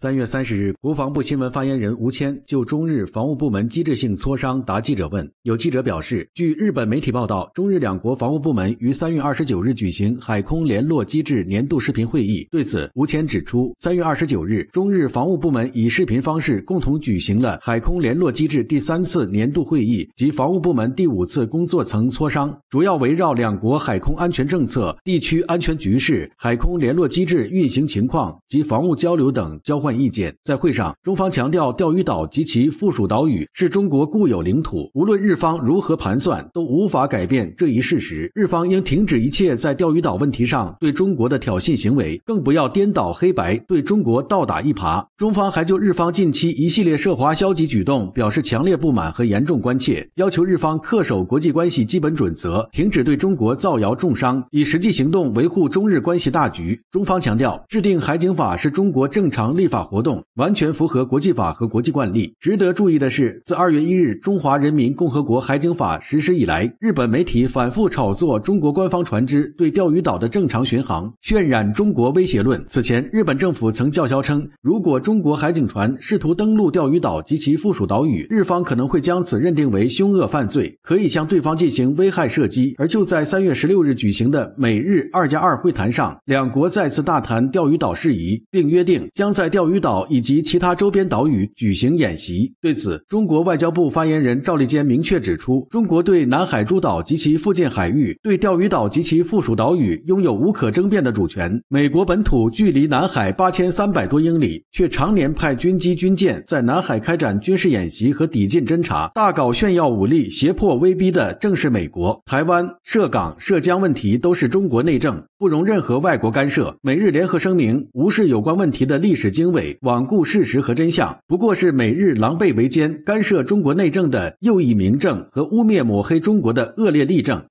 三月三十日，国防部新闻发言人吴谦就中日防务部门机制性磋商答记者问。有记者表示，据日本媒体报道，中日两国防务部门于三月二十九日举行海空联络机制年度视频会议。对此，吴谦指出，三月二十九日，中日防务部门以视频方式共同举行了海空联络机制第三次年度会议及防务部门第五次工作层磋商，主要围绕两国海空安全政策、地区安全局势、海空联络机制运行情况及防务交流等交换。意见在会上，中方强调钓鱼岛及其附属岛屿是中国固有领土，无论日方如何盘算，都无法改变这一事实。日方应停止一切在钓鱼岛问题上对中国的挑衅行为，更不要颠倒黑白，对中国倒打一耙。中方还就日方近期一系列涉华消极举动表示强烈不满和严重关切，要求日方恪守国际关系基本准则，停止对中国造谣重伤，以实际行动维护中日关系大局。中方强调，制定海警法是中国正常立法。活动完全符合国际法和国际惯例。值得注意的是，自二月一日《中华人民共和国海警法》实施以来，日本媒体反复炒作中国官方船只对钓鱼岛的正常巡航，渲染中国威胁论。此前，日本政府曾叫嚣称，如果中国海警船试图登陆钓鱼岛及其附属岛屿，日方可能会将此认定为凶恶犯罪，可以向对方进行危害射击。而就在三月十六日举行的美日二加二会谈上，两国再次大谈钓鱼岛事宜，并约定将在钓钓鱼岛以及其他周边岛屿举行演习。对此，中国外交部发言人赵立坚明确指出，中国对南海诸岛及其附近海域、对钓鱼岛及其附属岛屿拥有无可争辩的主权。美国本土距离南海八千三百多英里，却常年派军机军舰在南海开展军事演习和抵近侦察，大搞炫耀武力、胁迫威逼的，正是美国。台湾、涉港、涉疆问题都是中国内政，不容任何外国干涉。美日联合声明无视有关问题的历史经纬。罔顾事实和真相，不过是美日狼狈为奸、干涉中国内政的又一明证和污蔑抹黑中国的恶劣例证。